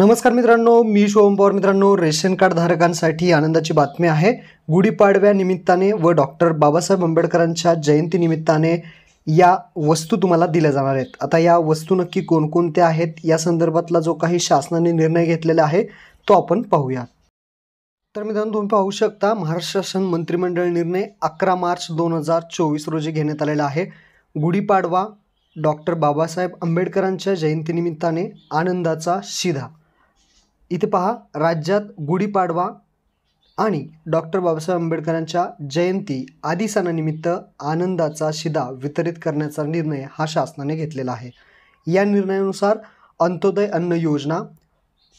नमस्कार मित्रांनो मी शोभम पवार मित्रांनो रेशन कार्ड धारकांसाठी आनंदाची बातमी आहे गुढीपाडव्यानिमित्ताने व डॉक्टर बाबासाहेब आंबेडकरांच्या जयंतीनिमित्ताने या वस्तू तुम्हाला दिल्या जाणार आहेत आता या वस्तू नक्की कोणकोणत्या आहेत या संदर्भातला जो काही शासनाने निर्णय घेतलेला आहे तो आपण पाहूया तर मित्रांनो तुम्ही पाहू शकता महाराष्ट्र शासन मंत्रिमंडळ निर्णय अकरा मार्च दोन हजार चोवीस रोजी घेण्यात आलेला आहे गुढीपाडवा डॉक्टर बाबासाहेब आंबेडकरांच्या जयंतीनिमित्ताने आनंदाचा शिधा इथे पहा राज्यात गुढीपाडवा आणि डॉक्टर बाबासाहेब आंबेडकरांच्या जयंती आदी सणानिमित्त आनंदाचा शिदा वितरित करण्याचा निर्णय हा शासनाने घेतलेला आहे या निर्णयानुसार अंत्योदय अन्न योजना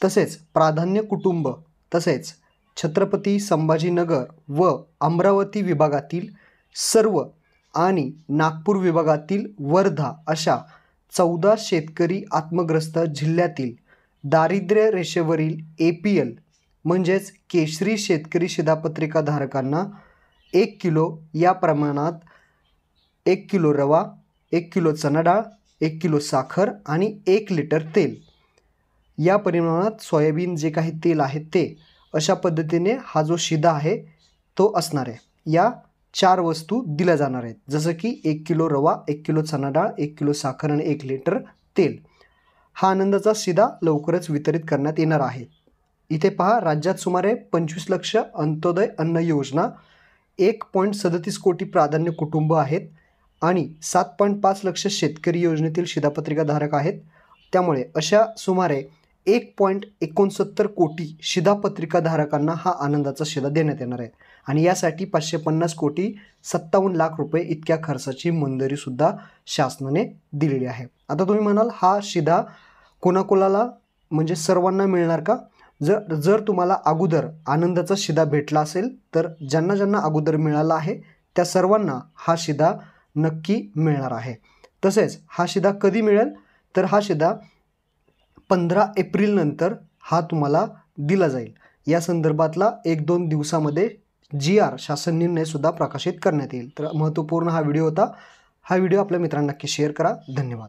तसेच प्राधान्य कुटुंब तसेच छत्रपती संभाजीनगर व अमरावती विभागातील सर्व आणि नागपूर विभागातील वर्धा अशा चौदा शेतकरी आत्मग्रस्त जिल्ह्यातील दारिद्र्य रेषेवरील ए पी एल म्हणजेच केशरी शेतकरी शिधापत्रिका धारकांना एक किलो या प्रमाणात एक किलो रवा एक किलो चणा डाळ एक किलो साखर आणि एक लिटर तेल या परिमाणात सोयाबीन जे काही तेल आहे ते अशा पद्धतीने हा जो शिधा आहे तो असणार आहे या चार वस्तू दिल्या जाणार आहेत जसं की एक किलो रवा एक किलो चणा डाळ एक किलो साखर आणि एक लिटर तेल हा आनंदाचा सीधा लवकरच वितरित करण्यात येणार आहे इथे पहा राज्यात सुमारे पंचवीस लक्ष अंत्योदय अन्न योजना एक पॉईंट सदतीस कोटी प्राधान्य कुटुंब आहेत आणि सात पॉईंट पाच लक्ष शेतकरी योजनेतील शिधापत्रिकाधारक आहेत त्यामुळे अशा सुमारे एक पॉईंट एकोणसत्तर कोटी शिधापत्रिकाधारकांना हा आनंदाचा शिधा देण्यात येणार आहे आणि यासाठी पाचशे पन्नास कोटी सत्तावन्न लाख रुपये इतक्या खर्चाची मंजुरीसुद्धा शासनाने दिलेली आहे आता तुम्ही म्हणाल हा शिधा कोणाकोणाला म्हणजे सर्वांना मिळणार का जर जर तुम्हाला अगोदर आनंदाचा शिदा भेटला असेल तर ज्यांना ज्यांना अगोदर मिळाला आहे त्या सर्वांना हा शिदा नक्की मिळणार आहे तसेच हा शिदा कधी मिळेल तर हा शिदा पंधरा एप्रिलनंतर हा तुम्हाला दिला जाईल या संदर्भातला एक दोन दिवसामध्ये जी आर शासन निर्णयसुद्धा प्रकाशित करण्यात येईल तर महत्त्वपूर्ण हा व्हिडिओ होता हा व्हिडिओ आपल्या मित्रांना नक्की शेअर करा धन्यवाद